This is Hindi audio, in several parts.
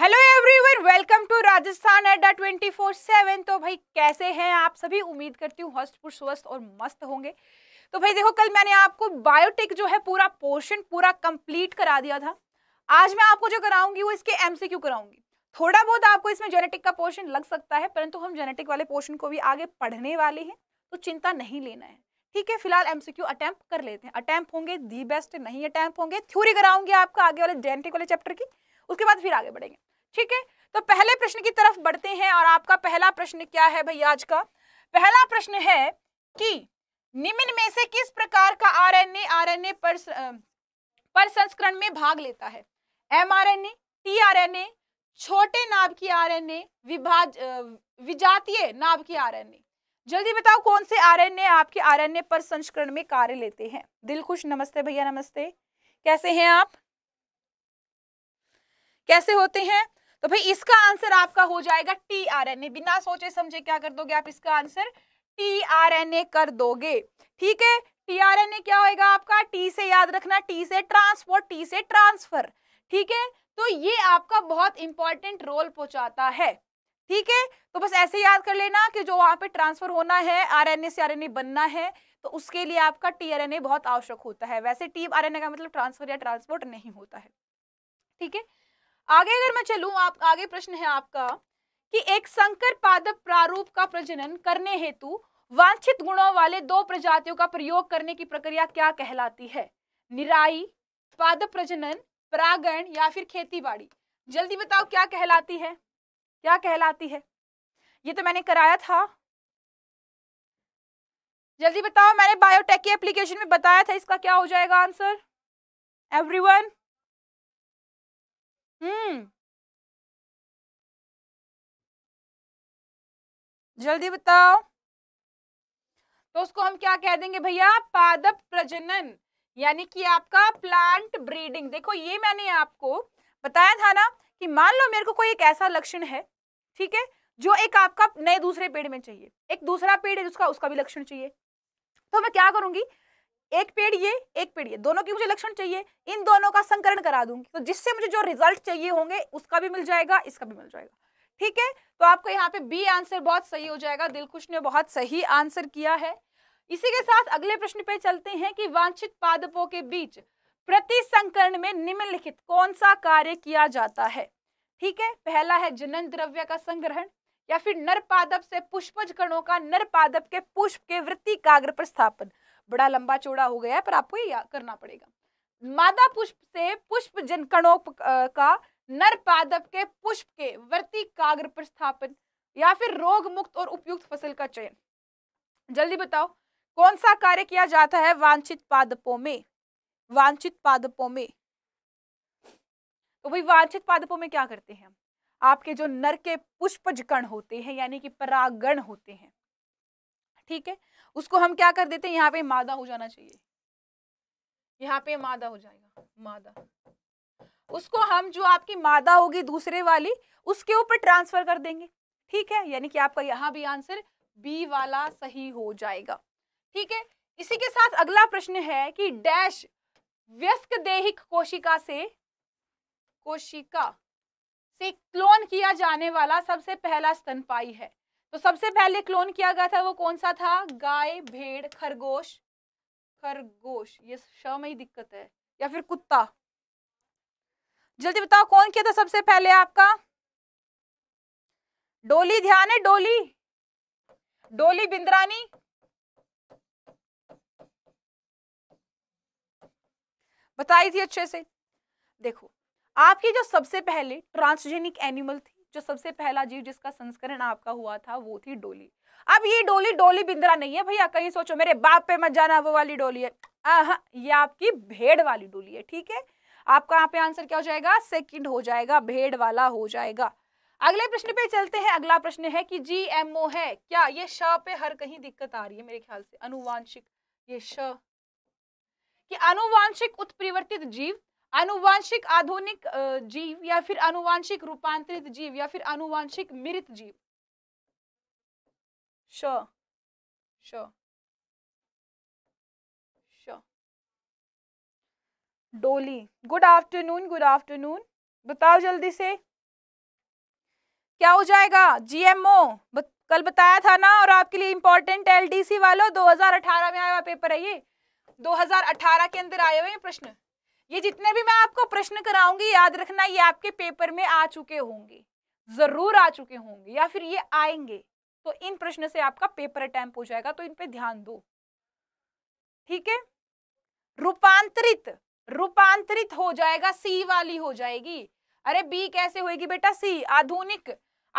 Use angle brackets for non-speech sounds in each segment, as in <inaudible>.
Hello everyone welcome to Rajasthan Adda 24/7 तो भाई कैसे हैं आप सभी उम्मीद करती हूँ हस्त पुष्ट स्वस्थ और मस्त होंगे तो भाई देखो कल मैंने आपको बायोटेक जो है पूरा पोर्शन पूरा कंप्लीट करा दिया था आज मैं आपको जो कराऊंगी वो इसके एमसीक्यू कराऊंगी थोड़ा बहुत आपको इसमें जेनेटिक का पोर्शन लग सकता है परंतु हम जेनेटिक वाले पोर्शन को भी आगे पढ़ने वाले हैं तो चिंता नहीं लेना है ठीक है फिलहाल एमसीक्यू अटैम्प कर लेते हैं अटैम्प होंगे दी बेस्ट नहीं अटैम्प होंगे थ्योरी कराऊंगी आपका आगे वाले जेनेटिक वाले चैप्टर की उसके बाद फिर आगे बढ़ेंगे ठीक है तो पहले प्रश्न की तरफ बढ़ते हैं और आपका पहला प्रश्न क्या है भैया आज का पहला प्रश्न है कि निम्न में से किस प्रकार का आरएनए आरएनए पर पर संस्करण में भाग लेता है एमआरएनए टीआरएनए छोटे नाभ की आरएनए विभाज विजातीय नाभ की आरएनए जल्दी बताओ कौन से आरएनए आपके आरएनए पर संस्करण में कार्य लेते हैं दिल खुश नमस्ते भैया नमस्ते कैसे हैं आप कैसे होते हैं तो भाई इसका आंसर आपका हो जाएगा टी आर एन ए बिना सोचे समझे क्या कर दोगे आप इसका answer T R N A कर दोगे ठीक है टी आर एन ए क्या होएगा आपका टी से याद रखना टी से ट्रांसपोर्ट टी से ट्रांसफर ठीक है तो ये आपका बहुत इंपॉर्टेंट रोल पहुंचाता है ठीक है तो बस ऐसे याद कर लेना कि जो वहां पे ट्रांसफर होना है आरएनए से आरएनए बनना है तो उसके लिए आपका टीआरएनए बहुत आवश्यक होता है वैसे टी आरएनए का मतलब ट्रांसफर या ट्रांसपोर्ट नहीं होता है ठीक है आगे अगर मैं चलूं आप आगे प्रश्न है आपका कि एक संकर पादप प्रारूप का प्रजनन करने हेतु वांछित गुणों वाले दो प्रजातियों का प्रयोग करने की प्रक्रिया क्या कहलाती है निराई पादप प्रजनन परागण या फिर बाड़ी जल्दी बताओ क्या कहलाती है क्या कहलाती है ये तो मैंने कराया था जल्दी बताओ मैंने बायोटेक के एप्लीकेशन में बताया था इसका क्या हो जाएगा आंसर एवरीवन हम्म जल्दी बताओ तो उसको हम क्या कह देंगे भैया पादप प्रजनन यानी कि आपका प्लांट ब्रीडिंग देखो ये मैंने आपको बताया था ना कि मान लो मेरे को कोई एक ऐसा लक्षण है ठीक है जो एक आपका नए दूसरे पेड़ में चाहिए एक दूसरा पेड़ है जिसका उसका भी लक्षण चाहिए तो मैं क्या करूंगी एक पेड़ ये एक पेड़ ये दोनों की मुझे लक्षण चाहिए इन दोनों का संकरण करा दूंगी तो जिससे मुझे जो रिजल्ट चाहिए होंगे उसका भी मिल जाएगा इसका भी मिल जाएगा ठीक है तो आपको यहाँ पे बी आंसर बहुत सही हो जाएगा दिलकुश ने बहुत सही आंसर किया है इसी के साथ अगले प्रश्न पे चलते हैं कि वांछित पादपों के बीच प्रति संकरण में निम्नलिखित कौन सा कार्य किया जाता है ठीक है पहला है जनन द्रव्य का संग्रहण या फिर नर पादप से पुष्पज कणों का नर पादप के पुष्प के वृत्ति काग्र पर स्थापन बड़ा लंबा चौड़ा हो गया है पर आपको ये करना पड़ेगा मादा पुष्प से पुष्प जनकणों का नर पादप के पुष्प के वर्ती काग्र स्थापन या फिर रोग मुक्त और उपयुक्त फसल का चयन जल्दी बताओ कौन सा कार्य किया जाता है वांछित पादपों में वांछित पादपों में तो भाई वांछित पादपों में क्या करते हैं आपके जो नर के पुष्पज कण होते हैं यानी कि परागण होते हैं ठीक है उसको हम क्या कर देते हैं यहाँ पे मादा हो जाना चाहिए यहाँ पे मादा हो जाएगा मादा उसको हम जो आपकी मादा होगी दूसरे वाली उसके ऊपर ट्रांसफर कर देंगे ठीक है यानी कि आपका यहाँ भी आंसर बी वाला सही हो जाएगा ठीक है इसी के साथ अगला प्रश्न है कि डैश व्यस्क देहिक कोशिका से कोशिका से क्लोन किया जाने वाला सबसे पहला स्तनपाई है तो सबसे पहले क्लोन किया गया था वो कौन सा था गाय भेड़ खरगोश खरगोश ये श में ही दिक्कत है या फिर कुत्ता जल्दी बताओ कौन किया था सबसे पहले आपका डोली ध्यान है डोली डोली बिंद्रानी बताई थी अच्छे से देखो आपकी जो सबसे पहले ट्रांसजेनिक एनिमल थी जो सबसे पहला जीव जिसका संस्करण आपका हुआ था वो थी डोली अब ये डोली डोली बिंद्रा नहीं है भैया कहीं सोचो मेरे बाप पे मत जाना वो वाली डोली है आहा, ये आपकी भेड़ वाली डोली है ठीक है आपका यहाँ पे आंसर क्या हो जाएगा सेकंड हो जाएगा भेड़ वाला हो जाएगा अगले प्रश्न पे चलते हैं अगला प्रश्न है कि जी एम ओ है क्या ये श पे हर कहीं दिक्कत आ रही है मेरे ख्याल से अनुवांशिक ये श कि अनुवांशिक उत्परिवर्तित जीव अनुवांशिक आधुनिक जीव या फिर अनुवांशिक रूपांतरित जीव या फिर अनुवांशिक मृत जीव show show show Dolly good afternoon good afternoon बताओ जल्दी से क्या हो जाएगा जीएमओ कल बताया था ना और आपके लिए इंपॉर्टेंट एलडीसी वालों 2018 में आया हुआ पेपर है ये 2018 के अंदर आए हुए प्रश्न ये जितने भी मैं आपको प्रश्न कराऊंगी याद रखना ये आपके पेपर में आ चुके होंगे जरूर आ चुके होंगे या फिर ये आएंगे तो इन प्रश्न से आपका पेपर अटैम्प हो जाएगा तो इन पे ध्यान दो ठीक है रूपांतरित रूपांतरित हो जाएगा सी वाली हो जाएगी अरे बी कैसे होगी बेटा सी आधुनिक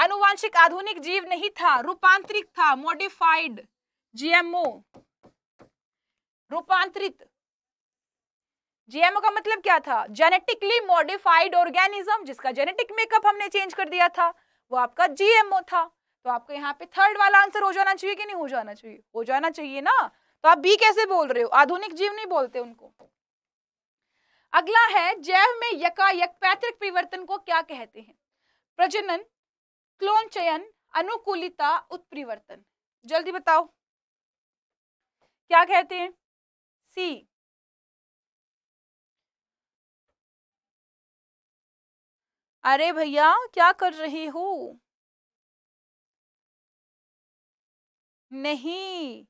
अनुवांशिक आधुनिक जीव नहीं था रूपांतरित था मॉडिफाइड जीएमओ रूपांतरित जीएमओ का मतलब क्या था जेनेटिकली मॉडिफाइड ऑर्गेनिज्म जिसका जेनेटिक मेकअप हमने चेंज कर दिया था वो आपका जीएमओ था तो आपको यहाँ पे थर्ड वाला आंसर हो जाना चाहिए कि नहीं हो जाना चाहिए हो जाना चाहिए ना तो आप बी कैसे बोल रहे हो आधुनिक जीव नहीं बोलते उनको अगला है जैव में यकायक पैतृक परिवर्तन को क्या कहते हैं प्रजनन क्लोन चयन अनुकूलिता उत्परिवर्तन जल्दी बताओ क्या कहते हैं सी अरे भैया क्या कर रहे हो नहीं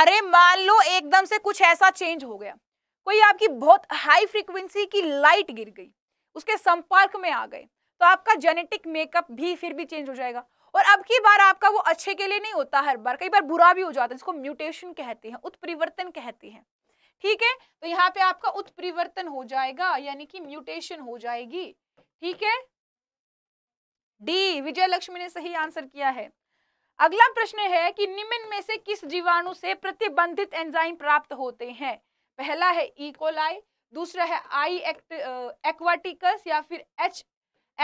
अरे मान लो एकदम से कुछ ऐसा चेंज हो गया कोई आपकी बहुत हाई फ्रीक्वेंसी की लाइट गिर गई उसके संपर्क में आ गए तो आपका जेनेटिक मेकअप भी फिर भी चेंज हो जाएगा और अब की बार आपका वो अच्छे के लिए नहीं होता हर बार कई बार बुरा भी हो जाता है जिसको म्यूटेशन कहते हैं उत्परिवर्तन कहते हैं ठीक है तो यहाँ पे आपका उत्परिवर्तन हो जाएगा यानी कि म्यूटेशन हो जाएगी ठीक है डी विजय लक्ष्मी ने सही आंसर किया है अगला प्रश्न है कि निम्न में से किस जीवाणु से प्रतिबंधित एंजाइम प्राप्त होते हैं पहला है इकोलाई e. दूसरा है आई एक्वाटिकस या फिर एच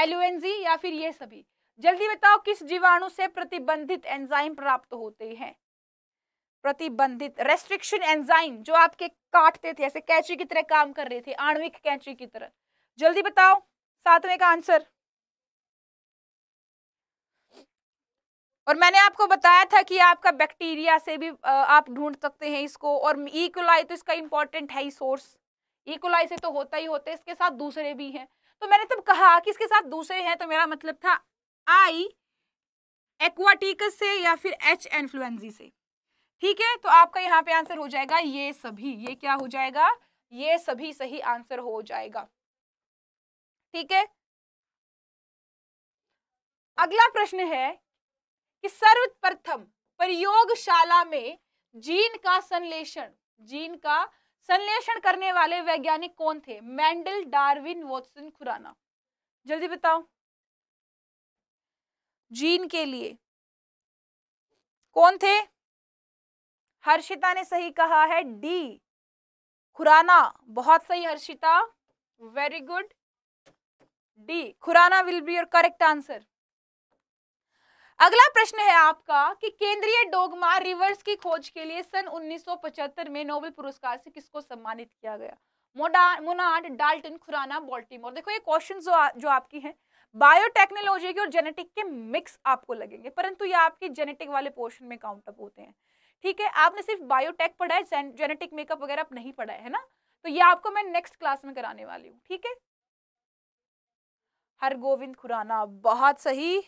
एलुएनजी या फिर ये सभी जल्दी बताओ किस जीवाणु से प्रतिबंधित एंजाइम प्राप्त होते हैं प्रतिबंधित रेस्ट्रिक्शन एंजाइम जो आपके काटते थे ऐसे कैची की तरह काम कर रहे थे आणविक कैची की तरह जल्दी बताओ सातवें का आंसर और मैंने आपको बताया था कि आपका बैक्टीरिया से भी आप ढूंढ सकते हैं इसको और ईकोलाई e तो इसका इंपॉर्टेंट है ही सोर्स ईकोलाई e से तो होता ही होता है इसके साथ दूसरे भी हैं तो मैंने तब कहा कि इसके साथ दूसरे हैं तो मेरा मतलब था आई एक्वाटिकस से या फिर एच एनफ्लुएंजी से ठीक है तो आपका यहाँ पे आंसर हो जाएगा ये सभी ये क्या हो जाएगा ये सभी सही आंसर हो जाएगा ठीक है अगला प्रश्न है कि सर्वप्रथम प्रयोगशाला में जीन का संश्लेषण जीन का संश्लेषण करने वाले वैज्ञानिक कौन थे मैंडल डार्विन वॉटसन खुराना जल्दी बताओ जीन के लिए कौन थे हर्षिता ने सही कहा है डी खुराना बहुत सही Harshita very good D Khurana will be your correct answer अगला प्रश्न है आपका कि केंद्रीय डोगमा रिवर्स की खोज के लिए सन 1975 में नोबेल पुरस्कार से किसको सम्मानित किया गया मोनाड डाल्टन खुराना बॉल्टीमोर देखो ये क्वेश्चन जो, जो आपकी हैं बायोटेक्नोलॉजी के और जेनेटिक के मिक्स आपको लगेंगे परंतु ये आपके जेनेटिक वाले पोर्शन में काउंट अप होते हैं ठीक है आपने सिर्फ बायोटेक पढ़ा है जेनेटिक मेकअप वगैरह आप नहीं पढ़ा है ना तो ये आपको मैं नेक्स्ट क्लास में कराने वाली हूँ ठीक है हर गोविंद खुराना बहुत सही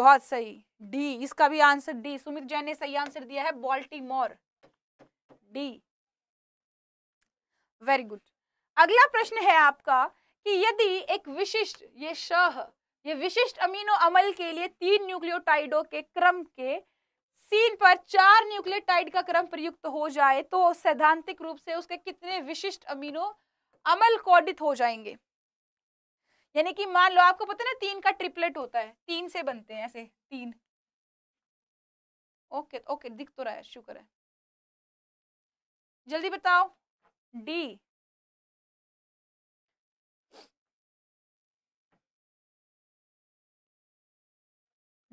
बहुत सही डी इसका भी आंसर डी सुमित जैन ने सही आंसर दिया है बॉल्टीमोर डी वेरी गुड अगला प्रश्न है आपका कि यदि एक विशिष्ट ये शह ये विशिष्ट अमीनो अमल के लिए तीन न्यूक्लियोटाइडो के क्रम के सीन पर चार न्यूक्लियोटाइड का क्रम प्रयुक्त हो जाए तो सैद्धांतिक रूप से उसके कितने विशिष्ट अमीनो अमल कोडित हो जाएंगे यानी कि मान लो आपको पता ना तीन का ट्रिपलेट होता है तीन से बनते हैं ऐसे तीन ओके ओके दिख तो रहा है शुक्र है जल्दी बताओ डी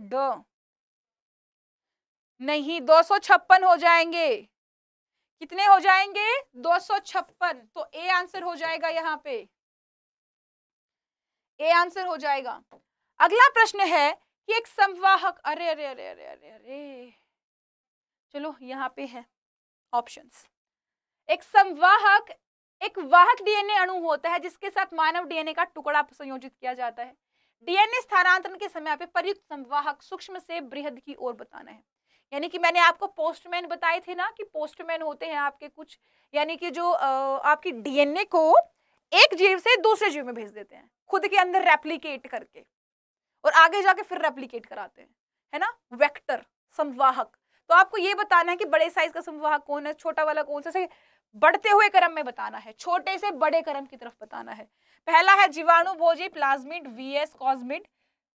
दो नहीं दो सौ छप्पन हो जाएंगे कितने हो जाएंगे दो सौ छप्पन तो ए आंसर हो जाएगा यहाँ पे ए आंसर हो जाएगा अगला प्रश्न है कि एक संवाहक अरे अरे अरे अरे अरे अरे चलो यहाँ पे है ऑप्शंस एक संवाहक एक वाहक डीएनए अणु होता है जिसके साथ मानव डीएनए का टुकड़ा संयोजित किया जाता है डीएनए स्थानांतरण के समय पे प्रयुक्त संवाहक सूक्ष्म से बृहद की ओर बताना है यानी कि मैंने आपको पोस्टमैन बताए थे ना कि पोस्टमैन होते हैं आपके कुछ यानी कि जो आपकी डीएनए को एक जीव से दूसरे जीव में भेज देते हैं खुद के अंदर रेप्लीकेट करके और आगे जाके फिर रेप्लीकेट कराते हैं है ना वेक्टर संवाहक तो आपको ये बताना है कि बड़े साइज का संवाहक कौन है छोटा वाला कौन सा बढ़ते हुए क्रम में बताना है छोटे से बड़े क्रम की तरफ बताना है पहला है जीवाणु भोजी प्लाज्मिड वी एस कॉस्मिड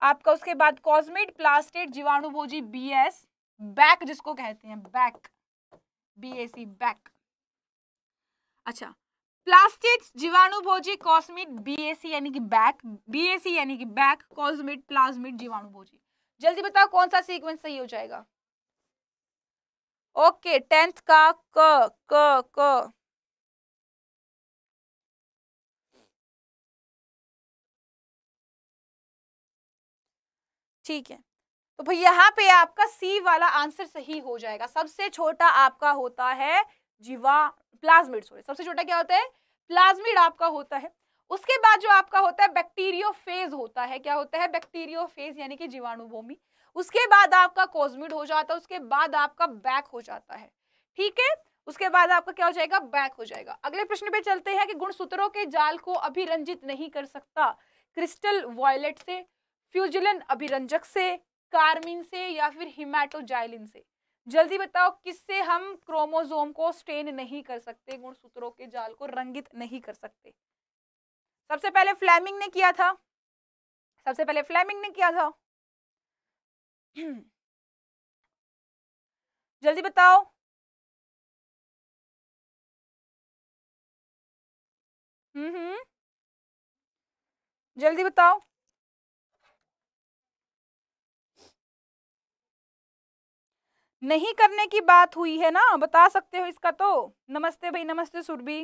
आपका उसके बाद कॉस्मिड प्लास्टिड जीवाणु भोजी बी एस बैक जिसको कहते हैं BAC B A C BAC अच्छा प्लास्टिड जीवाणु भोजी कॉस्मिड बी ए सी यानी कि बैक बी ए सी यानी कि बैक कॉस्मिड प्लाज्मिड जीवाणु भोजी जल्दी बताओ कौन सा सीक्वेंस सही हो जाएगा ओके टेंथ का क क क ठीक है तो भाई यहाँ पे आपका सी वाला आंसर सही हो जाएगा सबसे छोटा आपका होता है जीवा प्लाज्मिड सॉरी सबसे छोटा क्या होता है प्लाज्मिड आपका होता है उसके बाद जो आपका होता है बैक्टीरियो फेज होता है क्या होता है बैक्टीरियो फेज यानी कि जीवाणु भूमि उसके बाद आपका कोजमिड हो जाता है उसके बाद आपका बैक हो जाता है ठीक है उसके बाद आपका क्या हो जाएगा बैक हो जाएगा अगले प्रश्न पे चलते हैं कि गुणसूत्रों के जाल को अभिरंजित नहीं कर सकता क्रिस्टल वॉयलेट से फ्यूजिलन अभिरंजक से कार्मिन से या फिर हिमाटोजाइलिन से जल्दी बताओ किससे हम क्रोमोजोम को स्टेन नहीं कर सकते गुणसूत्रों के जाल को रंगित नहीं कर सकते सबसे पहले फ्लैमिंग ने किया था सबसे पहले फ्लैमिंग ने किया था जल्दी बताओ हम्म हम्म जल्दी बताओ नहीं करने की बात हुई है ना बता सकते हो इसका तो नमस्ते भाई नमस्ते सुरभि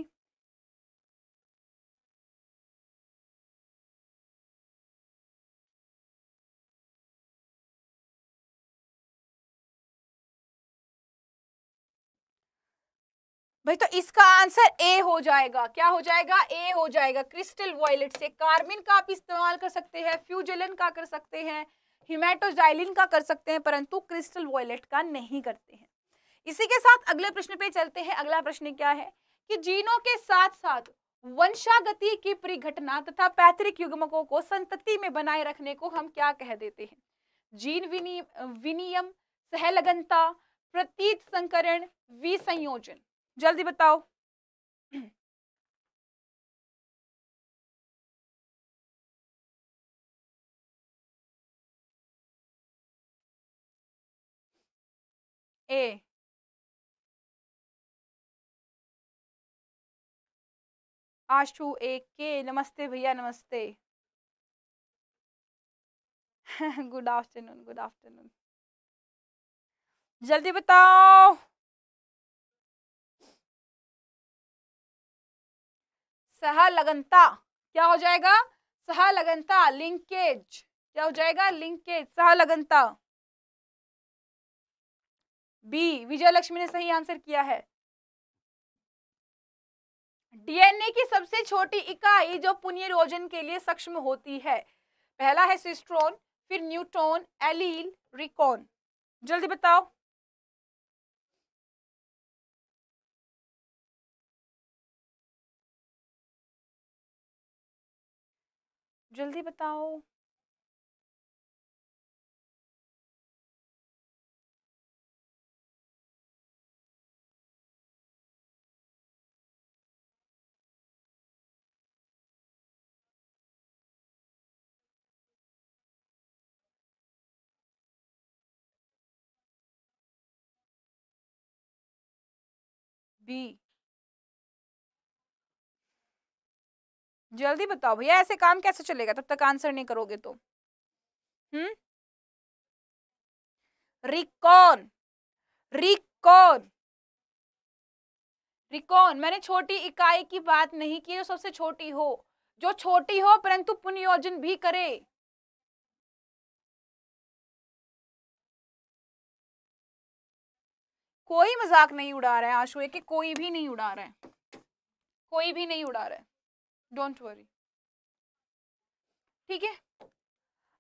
भाई तो इसका आंसर ए हो जाएगा क्या हो जाएगा ए हो जाएगा क्रिस्टल वॉयलेट से कार्बिन का आप इस्तेमाल कर सकते हैं फ्यूजलन का कर सकते हैं हिमेटोजाइलिन का कर सकते हैं परंतु क्रिस्टल वॉयलेट का नहीं करते हैं इसी के साथ अगले प्रश्न पे चलते हैं अगला प्रश्न क्या है कि जीनों के साथ साथ वंशागति की परिघटना तथा पैतृक युग्मकों को संतति में बनाए रखने को हम क्या कह देते हैं जीन विनियम सहलगनता प्रतीत संकरण विसंयोजन जल्दी बताओ <clears throat> ए आशु ए के नमस्ते भैया नमस्ते गुड आफ्टरनून गुड आफ्टरनून जल्दी बताओ सहलगनता क्या हो जाएगा सहलगनता लिंकेज क्या हो जाएगा लिंकेज सहलगनता बी विजय लक्ष्मी ने सही आंसर किया है डीएनए की सबसे छोटी इकाई जो पुनर्योजन के लिए सक्षम होती है पहला है सिस्ट्रोन फिर न्यूट्रॉन एलील रिकॉन जल्दी बताओ जल्दी बताओ बी जल्दी बताओ भैया ऐसे काम कैसे चलेगा तब तक आंसर नहीं करोगे तो हम्म रिकॉन रिकॉन रिकॉन मैंने छोटी इकाई की बात नहीं की जो सबसे छोटी हो जो छोटी हो परंतु पुनियोजन भी करे कोई मजाक नहीं उड़ा रहा है आशुए के कोई भी नहीं उड़ा रहा है कोई भी नहीं उड़ा रहा है डोंट वरी ठीक है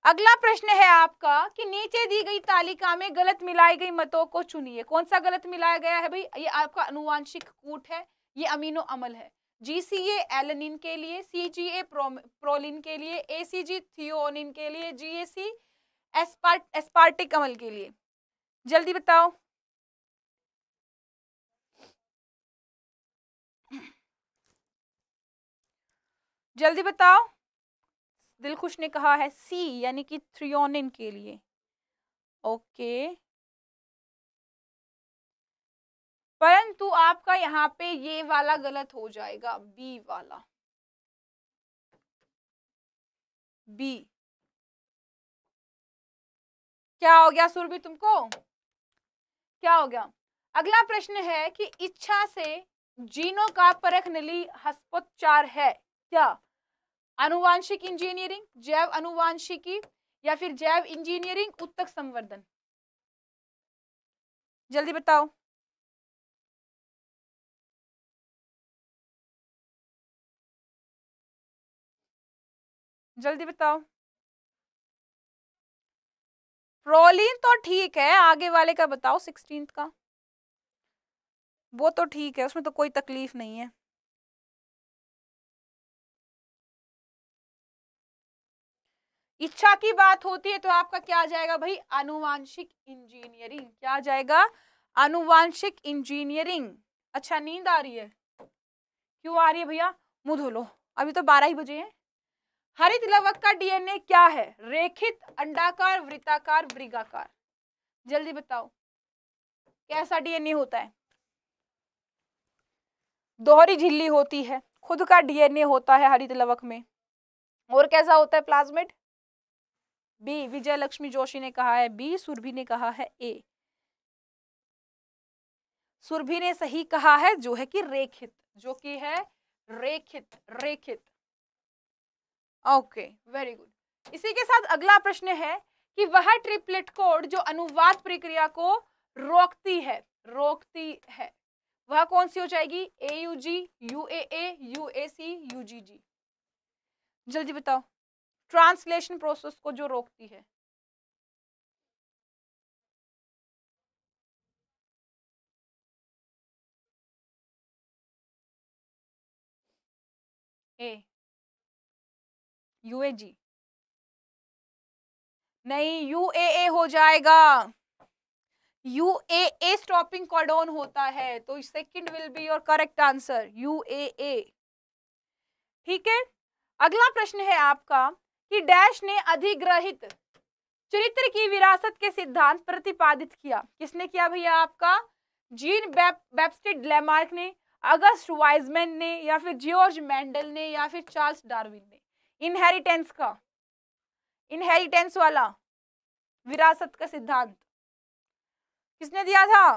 अगला प्रश्न है आपका कि नीचे दी गई तालिका में गलत मिलाई गई मतों को चुनिए कौन सा गलत मिलाया गया है भाई ये आपका अनुवांशिक कूट है ये अमीनो अमल है जी सी एलनिन के लिए सी जी ए प्रोलिन के लिए ए सी जी थियोनिन के लिए जी ए सी एस्पार्ट एस्पार्टिक अमल के लिए जल्दी बताओ जल्दी बताओ दिलखुश ने कहा है सी यानी कि थ्रियोनिन के लिए ओके परंतु आपका यहाँ पे ये वाला गलत हो जाएगा बी वाला बी क्या हो गया सुरभि तुमको क्या हो गया अगला प्रश्न है कि इच्छा से जीनों का परख नली हस्पोपचार है क्या अनुवांशिक इंजीनियरिंग जैव अनुवांशिकी या फिर जैव इंजीनियरिंग उत्तक संवर्धन जल्दी बताओ जल्दी बताओ प्रोलिन तो ठीक है आगे वाले का बताओ सिक्सटीन का वो तो ठीक है उसमें तो कोई तकलीफ नहीं है इच्छा की बात होती है तो आपका क्या आ जाएगा भाई अनुवांशिक इंजीनियरिंग क्या आ जाएगा अनुवांशिक इंजीनियरिंग अच्छा नींद आ रही है क्यों आ रही है भैया मुंह धो लो अभी तो बारह ही बजे हैं हरित लवक का डीएनए क्या है रेखित अंडाकार वृत्ताकार वृगाकार जल्दी बताओ कैसा डीएनए होता है दोहरी झिल्ली होती है खुद का डीएनए होता है हरित लवक में और कैसा होता है प्लाज्मेट बी विजय लक्ष्मी जोशी ने कहा है बी सुरभि ने कहा है ए सुरभि ने सही कहा है जो है कि रेखित जो कि है रेखित रेखित ओके वेरी गुड इसी के साथ अगला प्रश्न है कि वह ट्रिपलेट कोड जो अनुवाद प्रक्रिया को रोकती है रोकती है वह कौन सी हो जाएगी A U G U A A U A C U G G जल्दी बताओ ट्रांसलेशन प्रोसेस को जो रोकती है ए यूएजी नहीं यूएए हो जाएगा यूएए स्टॉपिंग कॉडोन होता है तो second will be your correct answer UAA ठीक है अगला प्रश्न है आपका कि डैश ने अधिग्रहित चरित्र की विरासत के सिद्धांत प्रतिपादित किया किसने किया भैया आपका जीन बेपस्टिड लेमार्क ने अगस्त वाइजमैन ने या फिर जियोर्ज मैंडल ने या फिर चार्ल्स डार्विन ने इनहेरिटेंस का इनहेरिटेंस वाला विरासत का सिद्धांत किसने दिया था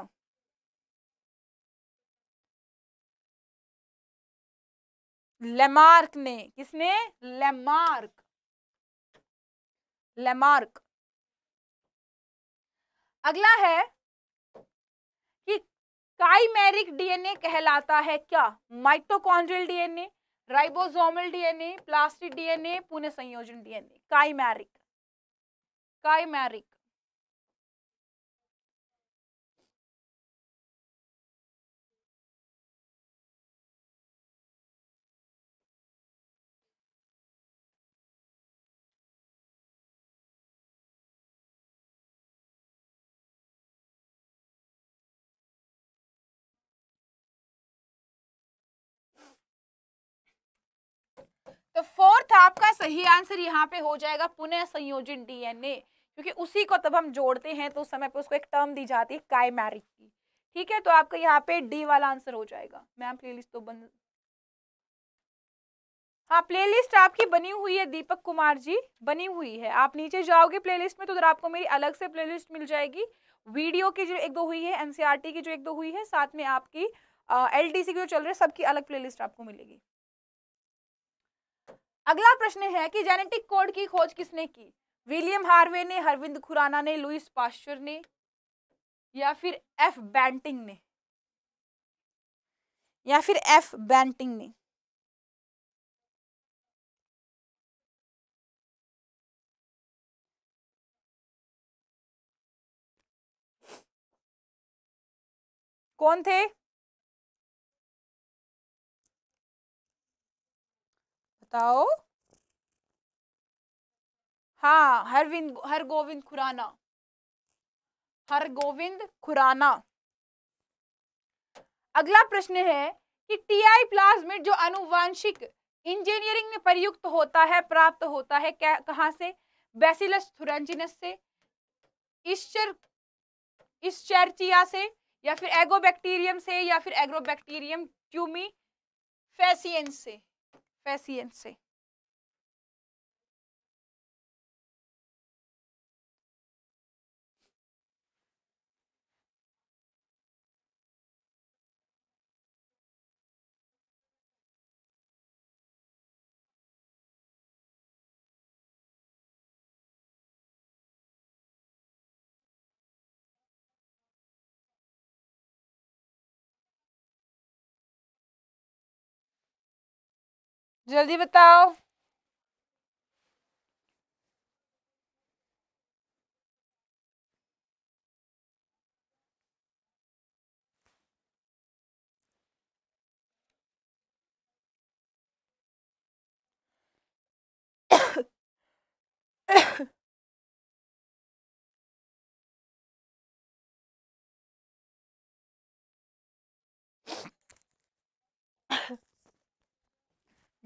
लेमार्क ने किसने लेमार्क लेमार्क अगला है कि काइमेरिक डीएनए कहलाता है क्या mitochondrial DNA ribosomal DNA plastic DNA पुनः संयोजन डीएनए काइमेरिक काइमेरिक सही आंसर यहाँ पे हो जाएगा पुनः संयोजन डीएनए क्योंकि उसी को तब हम जोड़ते हैं तो उस समय पे उसको एक टर्म दी जाती है काइमेरिक की ठीक है तो आपका यहाँ पे डी वाला आंसर हो जाएगा मैम प्ले लिस्ट तो बन हाँ लिस्ट आपकी बनी हुई है दीपक कुमार जी बनी हुई है आप नीचे जाओगे लिस्ट में तो उधर आपको मेरी अलग से लिस्ट मिल जाएगी वीडियो की जो एक दो हुई है एनसीआरटी e की जो एक दो हुई है साथ में आपकी एल डी सी की जो चल रही है सबकी अलग प्लेलिस्ट आपको मिलेगी अगला प्रश्न है कि जेनेटिक कोड की खोज किसने की विलियम हार्वे ने हरविंद खुराना ने लुइस पाश्चर ने या फिर एफ बैंटिंग ने या फिर एफ बैंटिंग ने कौन थे बताओ हाँ हरविंद हर गोविंद खुराना हर गोविंद खुराना अगला प्रश्न है कि टीआई प्लाज्मिड जो अनुवांशिक इंजीनियरिंग में प्रयुक्त होता है प्राप्त होता है क्या कहाँ से बेसिलस थुरंजिनस से ईश्चर ईश्चर्चिया से या फिर एगोबैक्टीरियम से या फिर एग्रोबैक्टीरियम ट्यूमी फैसियंस से ciense. जल्दी बताओ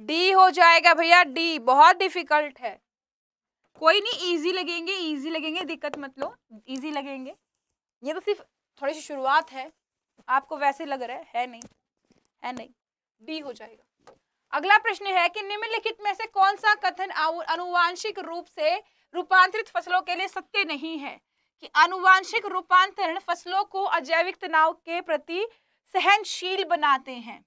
डी हो जाएगा भैया डी बहुत डिफिकल्ट है कोई नहीं इजी लगेंगे इजी लगेंगे दिक्कत मत लो इजी लगेंगे ये तो सिर्फ थोड़ी सी शुरुआत है आपको वैसे लग रहा है है नहीं है नहीं डी हो जाएगा अगला प्रश्न है कि निम्नलिखित में से कौन सा कथन अनुवांशिक रूप से रूपांतरित फसलों के लिए सत्य नहीं है कि अनुवांशिक रूपांतरण फसलों को अजैविक तनाव के प्रति सहनशील बनाते हैं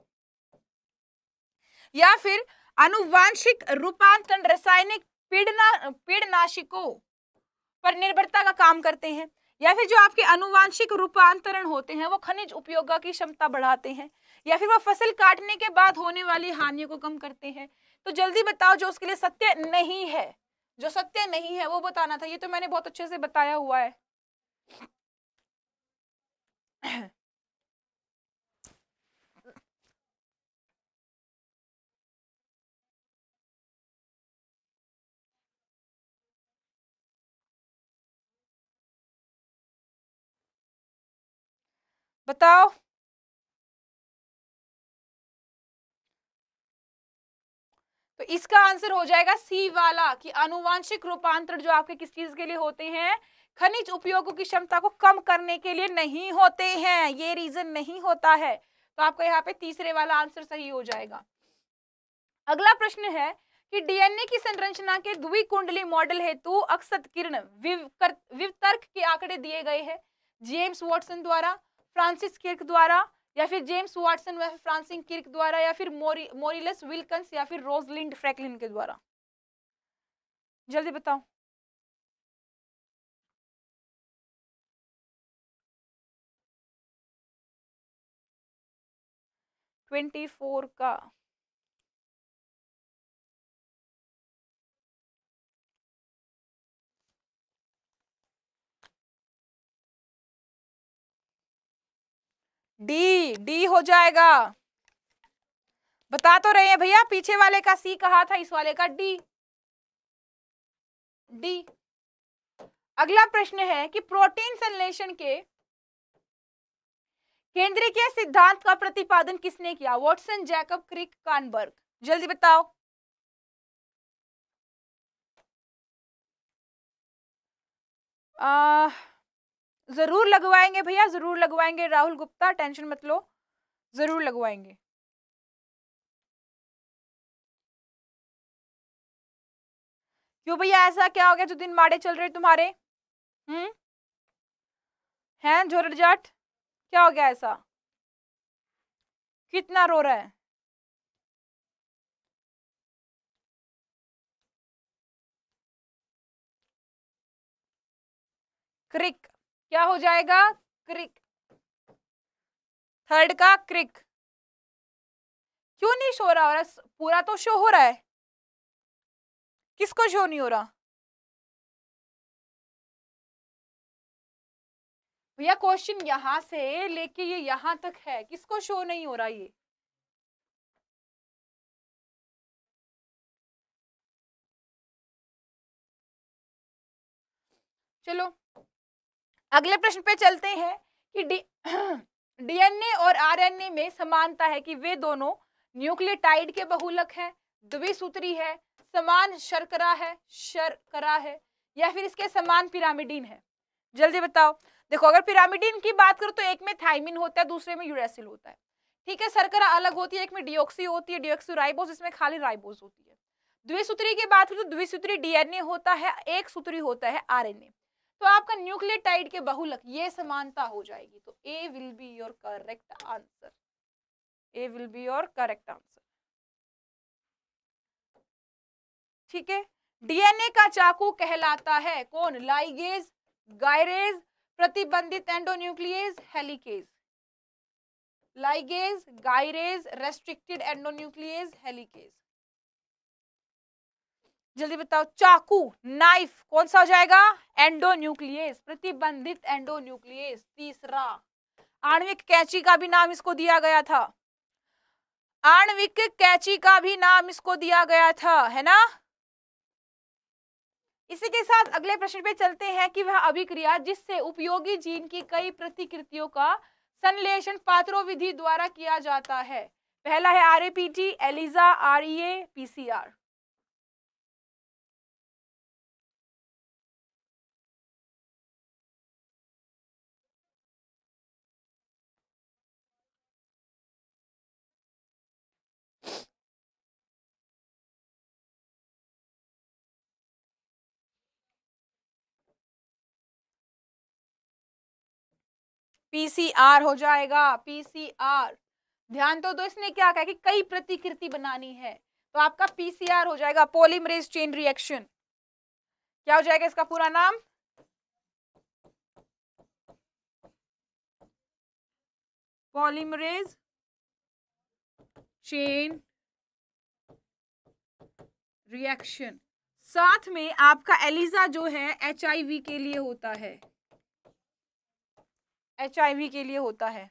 या फिर अनुवांशिक रूपांतरण रासायनिक पीड़ना पीड़नाशिकों पर निर्भरता का काम करते हैं या फिर जो आपके अनुवांशिक रूपांतरण होते हैं वो खनिज उपयोग की क्षमता बढ़ाते हैं या फिर वो फसल काटने के बाद होने वाली हानियों को कम करते हैं तो जल्दी बताओ जो उसके लिए सत्य नहीं है जो सत्य नहीं है वो बताना था ये तो मैंने बहुत अच्छे से बताया हुआ है बताओ तो इसका आंसर हो जाएगा सी वाला कि अनुवांशिक रूपांतरण जो आपके किस चीज के लिए होते हैं खनिज उपयोगों की क्षमता को कम करने के लिए नहीं होते हैं ये रीजन नहीं होता है तो आपका यहाँ पे तीसरे वाला आंसर सही हो जाएगा अगला प्रश्न है कि डीएनए की संरचना के द्विकुंडली मॉडल हेतु अक्षत किरण विवतर्क के आंकड़े दिए गए हैं जेम्स वॉटसन द्वारा फ्रांसिस किर्क द्वारा या फिर जेम्स वाटसन या फिर फ्रांसिस किर्क द्वारा या फिर मोरी मोरिलस विल्कंस या फिर रोजलिंड फ्रैकलिन के द्वारा जल्दी बताओ ट्वेंटी फोर का डी डी हो जाएगा बता तो रहे हैं भैया पीछे वाले का सी कहा था इस वाले का डी डी अगला प्रश्न है कि प्रोटीन संश्लेषण के केंद्रीय सिद्धांत का प्रतिपादन किसने किया वॉटसन जैकब क्रिक कानबर्ग जल्दी बताओ आ, ज़रूर लगवाएंगे भैया ज़रूर लगवाएंगे राहुल गुप्ता टेंशन मत लो ज़रूर लगवाएंगे क्यों भैया ऐसा क्या हो गया जो दिन माड़े चल रहे तुम्हारे हम्म हैं झोर जाट क्या हो गया ऐसा कितना रो रहा है क्रिक क्या हो जाएगा क्रिक थर्ड का क्रिक क्यों नहीं शो रहा हो रहा पूरा तो शो हो रहा है किसको शो नहीं हो रहा भैया क्वेश्चन यहां से लेके ये यहां तक है किसको शो नहीं हो रहा ये चलो अगले प्रश्न पे चलते हैं कि <clears throat> डीएनए और आरएनए में समानता है कि वे दोनों न्यूक्लियोटाइड के बहुलक हैं द्विसूत्री है समान शर्करा है शर्करा है या फिर इसके समान पिरामिडीन है जल्दी बताओ देखो अगर पिरामिडीन की बात करो तो एक में थाइमिन होता है दूसरे में यूरेसिल होता है ठीक है सरकरा अलग होती है एक में डिओक्सी होती है डिओक्सी राइबोस इसमें खाली राइबोस होती है द्विसूत्री की बात करो तो द्विसूत्री डीएनए होता है एक सूत्री होता है आरएनए तो आपका न्यूक्लियोटाइड के बहुलक ये समानता हो जाएगी तो A will be your correct answer A will be your correct answer ठीक है डीएनए का चाकू कहलाता है कौन लाइगेज गायरेज प्रतिबंधित endonuclease helicase ligase gyrase restricted endonuclease helicase जल्दी बताओ चाकू नाइफ कौन सा हो जाएगा एंडोन्यूक्लियस प्रतिबंधित एंडोन्यूक्लियस तीसरा आणविक कैची का भी नाम इसको दिया गया था आणविक कैची का भी नाम इसको दिया गया था है ना इसी के साथ अगले प्रश्न पे चलते हैं कि वह अभिक्रिया जिससे उपयोगी जीन की कई प्रतिकृतियों का संलेषण पात्रो विधि द्वारा किया जाता है पहला है R ELISA R E A PCR PCR हो जाएगा पीसीआर ध्यान तो दो इसने क्या कहा कि कई प्रतिकृति बनानी है तो आपका पीसीआर हो जाएगा पोलिमरेज चेन रिएक्शन क्या हो जाएगा इसका पूरा नाम पॉलीमरेज चेन रिएक्शन साथ में आपका एलिजा जो है एच के लिए होता है एच के लिए होता है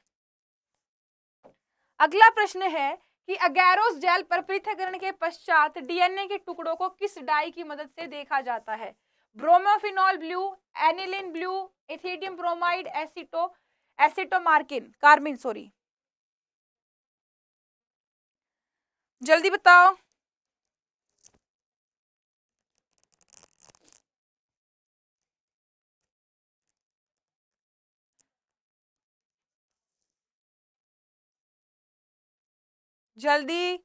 अगला प्रश्न है कि अगैरोस जेल पर पृथकरण के पश्चात डीएनए के टुकड़ों को किस डाई की मदद से देखा जाता है bromophenol blue aniline blue ethidium bromide aceto acetocarmine carmine sorry जल्दी बताओ जल्दी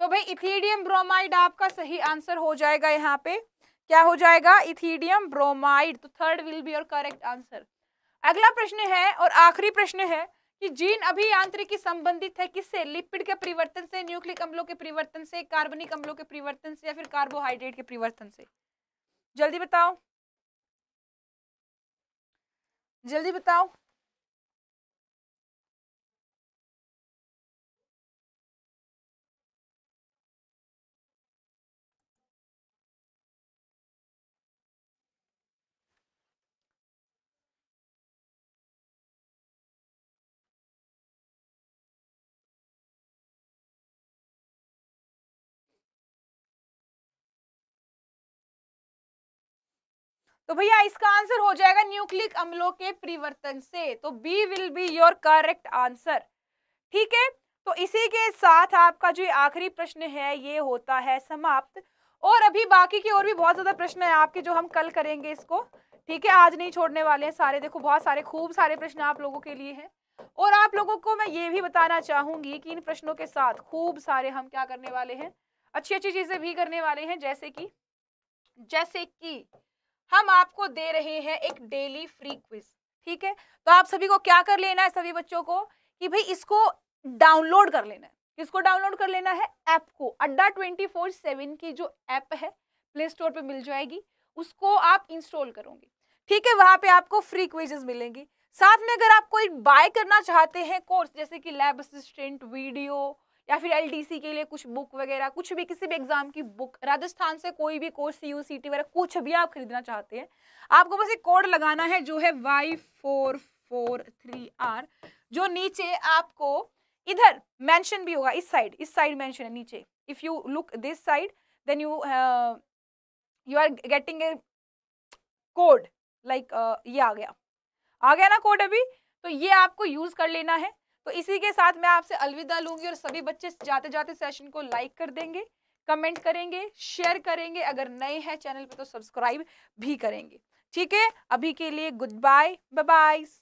तो भाई इथीडियम ब्रोमाइड आपका सही आंसर हो जाएगा यहाँ पे क्या हो जाएगा इथीडियम ब्रोमाइड तो third will be your correct answer अगला प्रश्न है और आखिरी प्रश्न है कि जीन अभियांत्रिकी संबंधित है किससे लिपिड के परिवर्तन से न्यूक्लिक अम्लों के परिवर्तन से कार्बनिक अम्लों के परिवर्तन से या फिर कार्बोहाइड्रेट के परिवर्तन से जल्दी बताओ जल्दी बताओ तो भैया इसका आंसर हो जाएगा न्यूक्लिक अम्लों के परिवर्तन से तो B will be your correct answer ठीक है तो इसी के साथ आपका जो आखिरी प्रश्न है ये होता है समाप्त और अभी बाकी के और भी बहुत ज़्यादा प्रश्न है आपके जो हम कल करेंगे इसको ठीक है आज नहीं छोड़ने वाले हैं सारे देखो बहुत सारे खूब सारे प्रश्न आप लोगों के लिए हैं और आप लोगों को मैं ये भी बताना चाहूंगी कि इन प्रश्नों के साथ खूब सारे हम क्या करने वाले हैं अच्छी अच्छी चीज़ें भी करने वाले हैं जैसे कि जैसे कि हम आपको दे रहे हैं एक डेली फ्री क्विज ठीक है तो आप सभी को क्या कर लेना है सभी बच्चों को कि भाई इसको डाउनलोड कर लेना है किसको डाउनलोड कर लेना है ऐप को अड्डा ट्वेंटी फोर सेवन की जो ऐप है प्ले स्टोर पर मिल जाएगी उसको आप इंस्टॉल करोगे ठीक है वहां पे आपको फ्री क्विजेस मिलेंगी साथ में अगर आप कोई बाय करना चाहते हैं कोर्स जैसे कि लैब असिस्टेंट वीडियो या फिर एलडीसी के लिए कुछ बुक वगैरह कुछ भी किसी भी एग्जाम की बुक राजस्थान से कोई भी course C U C T वगैरह कुछ भी आप खरीदना चाहते हैं आपको बस एक कोड लगाना है जो है Y four four three R जो नीचे आपको इधर मेंशन भी होगा इस साइड इस साइड मेंशन है नीचे if you look this side then you you are getting a code like ये आ गया आ गया ना कोड अभी तो ये आपको यूज कर लेना है तो इसी के साथ मैं आपसे अलविदा लूंगी और सभी बच्चे जाते जाते सेशन को लाइक कर देंगे कमेंट करेंगे शेयर करेंगे अगर नए हैं चैनल पे तो सब्सक्राइब भी करेंगे ठीक है अभी के लिए गुड बाय बाय